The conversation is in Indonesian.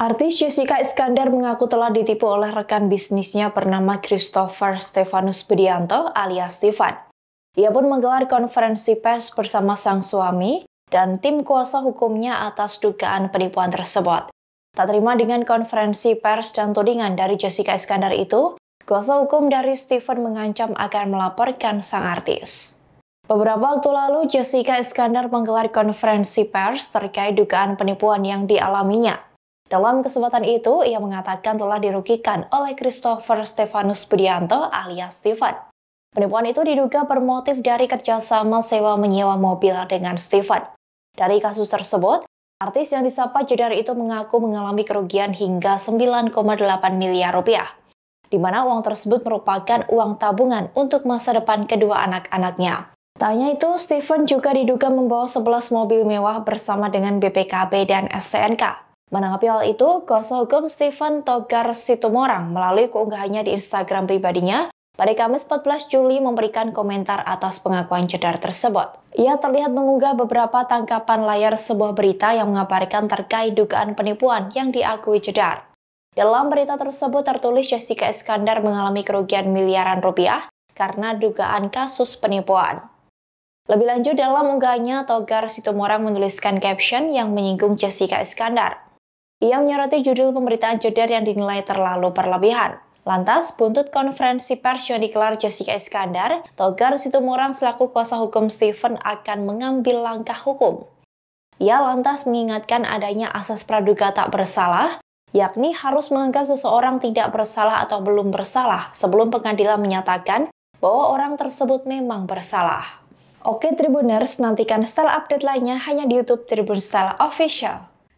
Artis Jessica Iskandar mengaku telah ditipu oleh rekan bisnisnya bernama Christopher Stefanus Budianto alias Stefan. Ia pun menggelar konferensi pers bersama sang suami dan tim kuasa hukumnya atas dugaan penipuan tersebut. Tak terima dengan konferensi pers dan tudingan dari Jessica Iskandar itu, kuasa hukum dari Stephen mengancam akan melaporkan sang artis. Beberapa waktu lalu, Jessica Iskandar menggelar konferensi pers terkait dugaan penipuan yang dialaminya. Dalam kesempatan itu, ia mengatakan telah dirugikan oleh Christopher Stefanus Budianto alias Steven. Penipuan itu diduga bermotif dari kerjasama sewa-menyewa mobil dengan Steven. Dari kasus tersebut, artis yang disapa Jedar itu mengaku mengalami kerugian hingga 9,8 miliar rupiah di mana uang tersebut merupakan uang tabungan untuk masa depan kedua anak-anaknya. Tanya itu, Stephen juga diduga membawa 11 mobil mewah bersama dengan BPKB dan STNK. Menanggapi hal itu, kuasa hukum Stephen Togar Situmorang melalui keunggahannya di Instagram pribadinya pada Kamis 14 Juli memberikan komentar atas pengakuan cedar tersebut. Ia terlihat mengunggah beberapa tangkapan layar sebuah berita yang mengabarkan terkait dugaan penipuan yang diakui cedar. Dalam berita tersebut tertulis Jessica Iskandar mengalami kerugian miliaran rupiah karena dugaan kasus penipuan. Lebih lanjut dalam unggahannya, Togar Situmorang menuliskan caption yang menyinggung Jessica Iskandar. Ia menyoroti judul pemberitaan jeder yang dinilai terlalu berlebihan. Lantas, buntut konferensi pers yang dikelar Jessica Iskandar, Togar Situmorang selaku kuasa hukum Stephen akan mengambil langkah hukum. Ia lantas mengingatkan adanya asas praduga tak bersalah, yakni harus menganggap seseorang tidak bersalah atau belum bersalah sebelum pengadilan menyatakan bahwa orang tersebut memang bersalah. Oke Tribuners, nantikan style update lainnya hanya di YouTube Tribun Style Official.